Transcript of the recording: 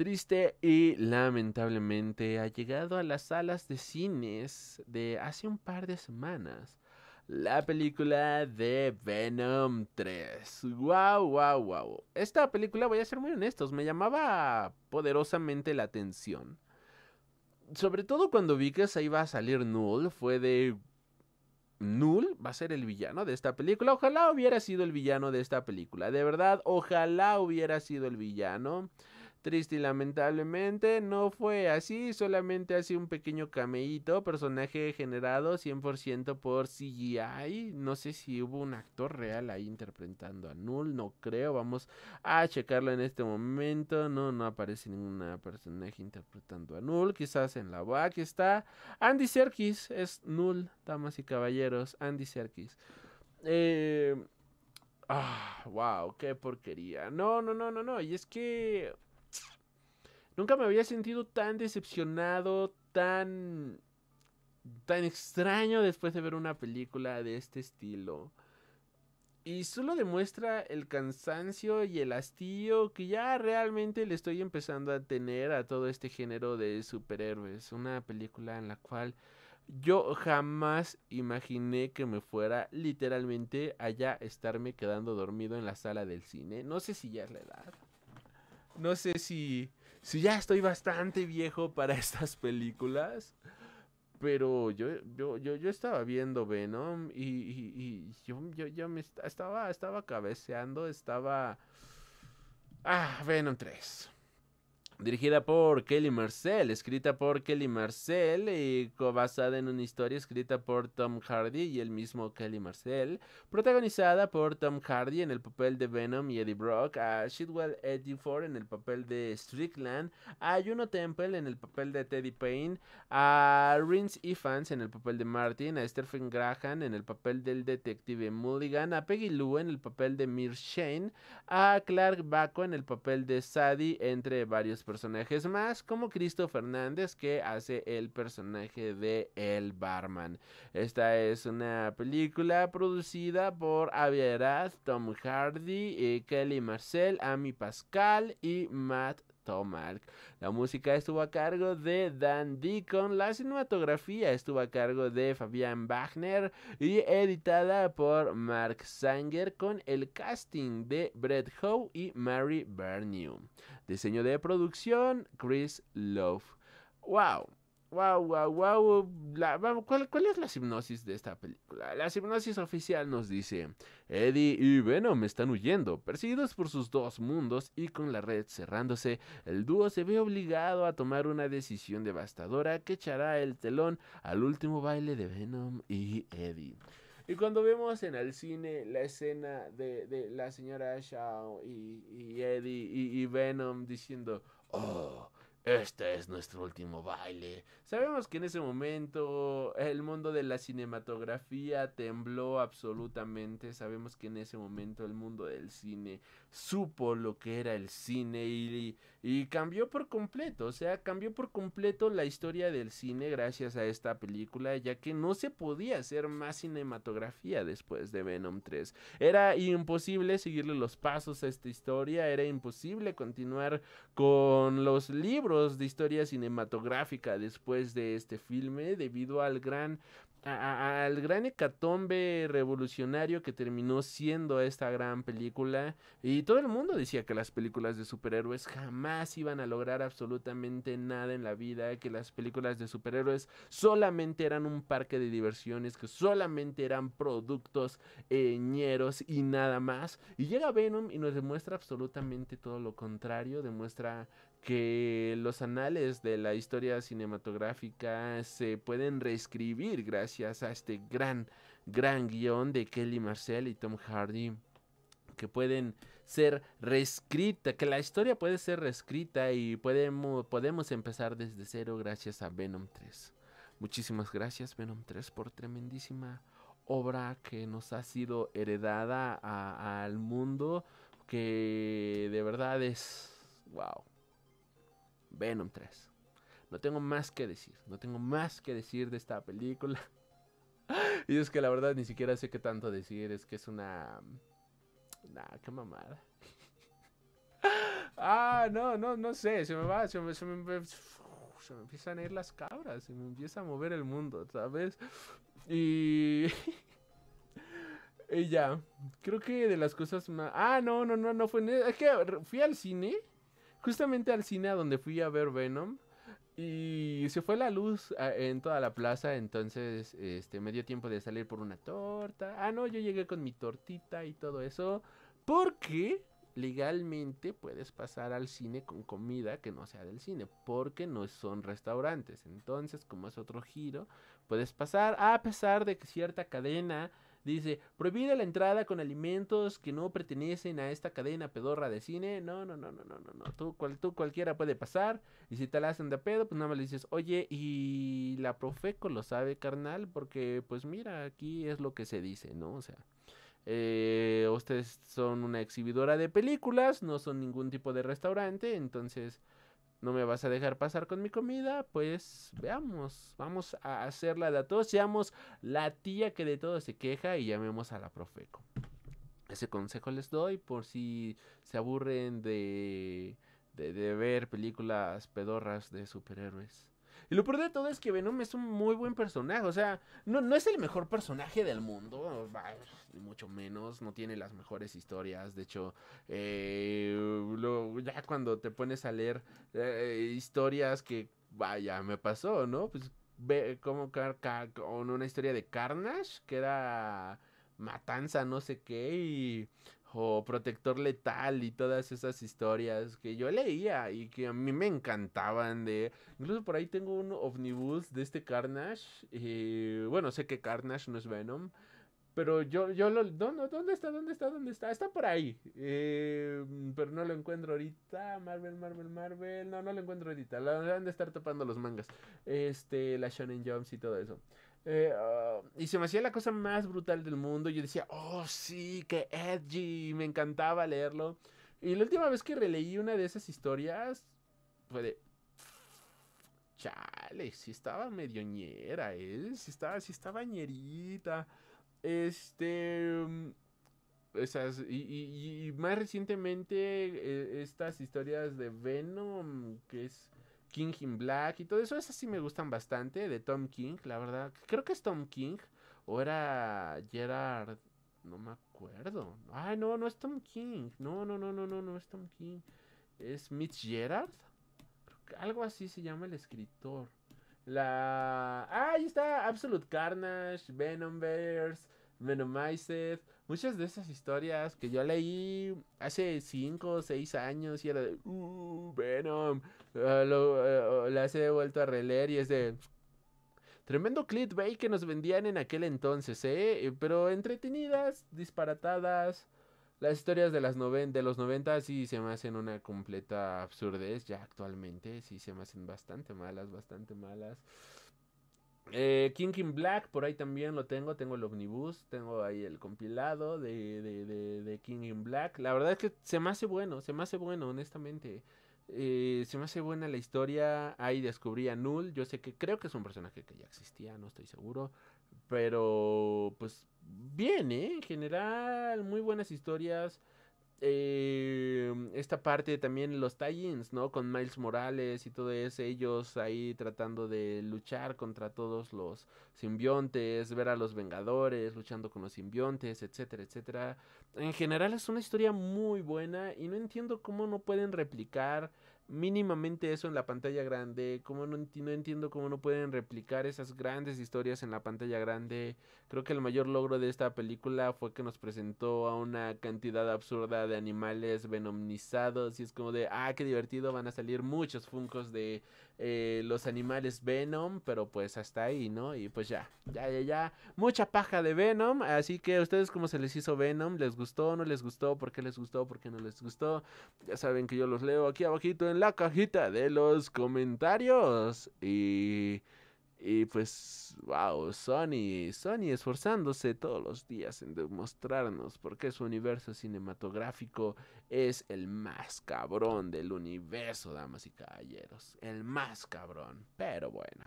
triste y lamentablemente ha llegado a las salas de cines de hace un par de semanas. La película de Venom 3. Wow, wow, wow. Esta película, voy a ser muy honestos, me llamaba poderosamente la atención. Sobre todo cuando vi que se iba a salir Null, fue de... Null va a ser el villano de esta película. Ojalá hubiera sido el villano de esta película. De verdad, ojalá hubiera sido el villano. Triste y lamentablemente no fue así, solamente hace un pequeño cameíto, personaje generado 100% por CGI. No sé si hubo un actor real ahí interpretando a Null, no creo, vamos a checarlo en este momento. No, no aparece ningún personaje interpretando a Null, quizás en la back está. Andy Serkis es Null, damas y caballeros, Andy Serkis. Eh... wow, ah, qué porquería. No, no, no, no, no. Y es que Nunca me había sentido tan decepcionado, tan tan extraño después de ver una película de este estilo. Y solo demuestra el cansancio y el hastío que ya realmente le estoy empezando a tener a todo este género de superhéroes. Una película en la cual yo jamás imaginé que me fuera literalmente allá estarme quedando dormido en la sala del cine. No sé si ya es la edad. No sé si si ya estoy bastante viejo para estas películas. Pero yo, yo, yo, estaba viendo Venom y, yo, yo, me estaba, estaba cabeceando, estaba... Ah, Venom 3. Dirigida por Kelly Marcel, escrita por Kelly Marcel y basada en una historia escrita por Tom Hardy y el mismo Kelly Marcel, protagonizada por Tom Hardy en el papel de Venom y Eddie Brock, a Shidwell Eddie Ford en el papel de Strickland, a Juno Temple en el papel de Teddy Payne, a Rince Ifans en el papel de Martin, a Stephen Graham en el papel del detective Mulligan, a Peggy Lou en el papel de Mir Shane, a Clark Baco en el papel de Sadie, entre varios personajes personajes más, como Cristo Fernández, que hace el personaje de El Barman. Esta es una película producida por Avieraz, Tom Hardy, eh, Kelly Marcel, Amy Pascal y Matt la música estuvo a cargo de Dan Deacon, la cinematografía estuvo a cargo de Fabián Wagner y editada por Mark Sanger con el casting de Brett Howe y Mary Bernew. Diseño de producción Chris Love. ¡Wow! Wow, wow, wow. ¿cuál, es la hipnosis de esta película? La hipnosis oficial nos dice: Eddie y Venom están huyendo, perseguidos por sus dos mundos y con la red cerrándose, el dúo se ve obligado a tomar una decisión devastadora que echará el telón al último baile de Venom y Eddie. Y cuando vemos en el cine la escena de, la señora Shaw... y, Eddie y, y Venom diciendo: Oh este es nuestro último baile. Sabemos que en ese momento el mundo de la cinematografía tembló absolutamente. Sabemos que en ese momento el mundo del cine supo lo que era el cine y, cambió por completo. O sea, cambió por completo la historia del cine gracias a esta película, ya que no se podía hacer más cinematografía después de Venom 3. Era imposible seguirle los pasos a esta historia, era imposible continuar con los libros de historia cinematográfica después de este filme debido al gran al gran hecatombe revolucionario que terminó siendo esta gran película. Y todo el mundo decía que las películas de superhéroes jamás iban a lograr absolutamente nada en la vida, que las películas de superhéroes solamente eran un parque de diversiones, que solamente eran productos eh, ñeros y nada más. Y llega Venom y nos demuestra absolutamente todo lo contrario, demuestra que los anales de la historia cinematográfica se pueden reescribir gracias a este gran, gran guión de Kelly Marcel y Tom Hardy que pueden ser reescrita, que la historia puede ser reescrita y podemos, podemos empezar desde cero gracias a Venom 3. Muchísimas gracias Venom 3 por tremendísima obra que nos ha sido heredada al mundo, que de verdad es wow. Venom 3. No tengo más que decir, no tengo más que decir de esta película. y es que la verdad ni siquiera sé qué tanto decir, es que es una... Nah, qué mamada. ah, no, no, no sé, se me va, se me, se me, empiezan a ir las cabras, se me empieza a mover el mundo, ¿sabes? Y... y ya, creo que de las cosas más... Ah, no, no, no, no fue... Es que fui al cine justamente al cine a donde fui a ver Venom. Y se fue la luz ah, en toda la plaza, entonces este, me dio tiempo de salir por una torta. Ah, no, yo llegué con mi tortita y todo eso. Porque legalmente puedes pasar al cine con comida que no sea del cine, porque no son restaurantes. Entonces, como es otro giro, puedes pasar a pesar de que cierta cadena Dice, prohibida la entrada con alimentos que no pertenecen a esta cadena pedorra de cine. No, no, no, no, no, no, no. Tú, tú cualquiera puede pasar. Y si te la hacen de pedo, pues nada más le dices, oye, y la Profeco lo sabe, carnal, porque pues mira, aquí es lo que se dice, ¿no? O sea. Eh, ustedes son una exhibidora de películas, no son ningún tipo de restaurante, entonces no me vas a dejar pasar con mi comida, pues veamos, vamos a hacerla de a todos, seamos la tía que de todo se queja y llamemos a la Profeco. Ese consejo les doy por si se aburren de, de, de ver películas pedorras de superhéroes. Y lo peor de todo es que Venom es un muy buen personaje. O sea, no, no es el mejor personaje del mundo, ni mucho menos. No tiene las mejores historias. De hecho, eh, ya cuando te pones a leer eh, historias que, vaya, me pasó, ¿no? Pues ve como con una historia de Carnage que era matanza, no sé qué, y o Protector Letal y todas esas historias que yo leía y que a mí me encantaban de... Incluso por ahí tengo un omnibus de este Carnage. Y, eh, bueno, sé que Carnage no es Venom. Pero yo, yo lo... ¿Dónde, dónde está? ¿Dónde está? ¿Dónde está? Está por ahí. Eh, pero no lo encuentro ahorita. Marvel, Marvel, Marvel. No, no lo encuentro ahorita. Lo de estar topando los mangas. Este, la Shonen Jumps y todo eso. Eh, ah, y se me hacía la cosa más brutal del mundo. Yo decía, oh sí, que edgy. Me encantaba leerlo. Y la última vez que releí una de esas historias fue de. Chale, Si estaba medioñera ñera, ¿eh? estaba, ñerita. Este. Mm, esas, y, más recientemente, eh, estas historias de Venom, que es King in Black y todo eso, esas sí me gustan bastante, de Tom King, la verdad. Creo que es Tom King, o era Gerard, no me acuerdo. Ay, no, no es Tom King, no, no, no, no, no, no es Tom King. Es Mitch Gerard, algo así se llama el escritor. La... Ah, ahí está Absolute Carnage, Venom Bears, Venomized, muchas de esas historias que yo leí hace 5 o 6 años y era de, uh, Venom, ah, ah, ah, las he vuelto a releer y es de... Tremendo clickbait que nos vendían en aquel entonces, ¿eh? eh pero entretenidas, disparatadas. Las historias de, las de los 90 sí se me hacen una completa absurdez ya actualmente. Sí se me hacen bastante malas, bastante malas. Eh, King in Black, por ahí también lo tengo. Tengo el Omnibus, tengo ahí el compilado de, de, King in Black. La verdad es que se me hace bueno, se me hace bueno, honestamente. Eh, se me hace buena la historia. Ahí descubrí a Null. Yo sé que creo que es un personaje que ya existía, no estoy seguro. Pero, pues, bien, ¿eh? En general, muy buenas historias eh, mm, esta parte también los tie ¿no? Con Miles Morales y todo eso, ellos ahí tratando de luchar contra todos los simbiontes, ver a los Vengadores luchando con los simbiontes, etcétera, etcétera. En general es una historia muy buena y no entiendo cómo no pueden replicar mínimamente eso en la pantalla grande. Como no, entiendo cómo no pueden replicar esas grandes historias en la pantalla grande. Creo que el mayor logro de esta película fue que nos presentó a una cantidad absurda de animales venomizados. Y es como de, ah, qué divertido, van a salir muchos funcos de eh, los animales Venom. Pero pues hasta ahí, ¿no? Y pues ya, ya, ya, ya. Mucha paja de Venom. Así que a ustedes, ¿cómo se les hizo Venom? ¿Les gustó? ¿No les gustó? ¿Por qué les gustó? ¿Por qué no les gustó? Ya saben que yo los leo aquí abajito en la cajita de los comentarios. Y. Y pues, wow, Sony, Sony esforzándose todos los días en demostrarnos por qué su universo cinematográfico es el más cabrón del universo, damas y caballeros. El más cabrón, pero bueno.